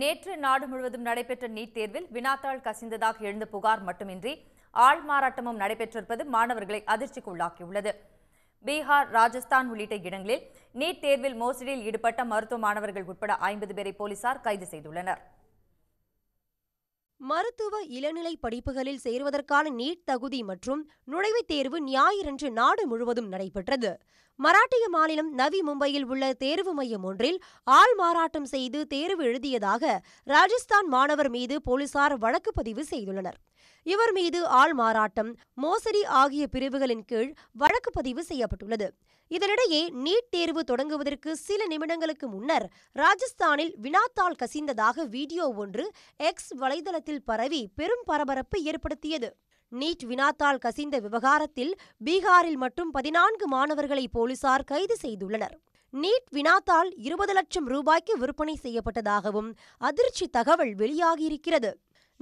நேற்று நாடு முழுவதும் நடைபெற்ற நீட் தேர்வில் வினாத்தாள் கசிந்ததாக எழுந்த புகார் மட்டுமின்றி ஆள் மாறாட்டமும் நடைபெற்றிருப்பது மாணவர்களை அதிர்ச்சிக்குள்ளாக்கியுள்ளது பீகார் ராஜஸ்தான் உள்ளிட்ட இடங்களில் நீட் தேர்வில் மோசடியில் ஈடுபட்ட மருத்துவ மாணவர்கள் உட்பட ஐம்பது பேரை போலீசார் கைது செய்துள்ளனர் மருத்துவ இளநிலை படிப்புகளில் சேர்வதற்கான நீட் தகுதி மற்றும் நுழைவுத் தேர்வு ஞாயிறன்று நாடு முழுவதும் நடைபெற்றது மராட்டிய மாநிலம் நவி மும்பையில் உள்ள தேர்வு மையம் ஒன்றில் ஆள் மாறாட்டம் செய்து தேர்வு எழுதியதாக ராஜஸ்தான் மாணவர் மீது போலீசார் வழக்கு பதிவு செய்துள்ளனர் இவர் மீது ஆள் மாறாட்டம் மோசடி ஆகிய பிரிவுகளின் கீழ் வழக்கு பதிவு செய்யப்பட்டுள்ளது இதனிடையே நீட் தேர்வு தொடங்குவதற்கு சில நிமிடங்களுக்கு முன்னர் ராஜஸ்தானில் வினாத்தாள் கசிந்ததாக வீடியோ ஒன்று எக்ஸ் வலைதளத்தில் பரவி பெரும் பரபரப்பு ஏற்படுத்தியது நீட் வினாத்தாள் கசிந்த விவகாரத்தில் பீகாரில் மட்டும் பதினான்கு மாணவர்களை போலீசார் கைது செய்துள்ளனர் நீட் வினாத்தால் இருபது லட்சம் ரூபாய்க்கு விற்பனை செய்யப்பட்டதாகவும் அதிர்ச்சி தகவல் வெளியாகியிருக்கிறது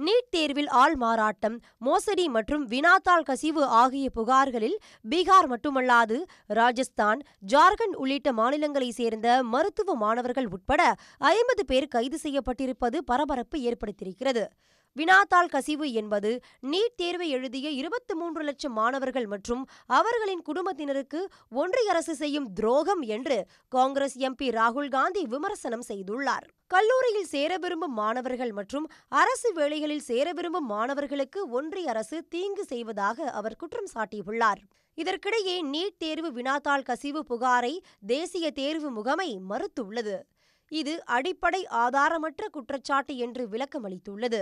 நீட் தேர்வில் ஆள் மாறாட்டம் மோசடி மற்றும் வினாத்தாள் கசிவு ஆகிய புகார்களில் பீகார் மட்டுமல்லாது ராஜஸ்தான் ஜார்க்கண்ட் உள்ளிட்ட மாநிலங்களைச் சேர்ந்த மருத்துவ மாணவர்கள் உட்பட ஐம்பது பேர் கைது செய்யப்பட்டிருப்பது பரபரப்பு ஏற்படுத்தியிருக்கிறது வினாத்தாள் கசிவு என்பது நீட் தேர்வை எழுதிய இருபத்தி மூன்று லட்சம் மாணவர்கள் மற்றும் அவர்களின் குடும்பத்தினருக்கு ஒன்றிய அரசு செய்யும் துரோகம் என்று காங்கிரஸ் எம்பி ராகுல் காந்தி விமர்சனம் செய்துள்ளார் கல்லூரியில் சேர விரும்பும் மாணவர்கள் மற்றும் அரசு வேலைகளில் சேர விரும்பும் மாணவர்களுக்கு ஒன்றிய அரசு தீங்கு செய்வதாக அவர் குற்றம் சாட்டியுள்ளார் இதற்கிடையே நீட் தேர்வு வினாத்தாள் கசிவு புகாரை தேசிய தேர்வு முகமை மறுத்துள்ளது இது அடிப்படை ஆதாரமற்ற குற்றச்சாட்டு என்று விளக்கமளித்துள்ளது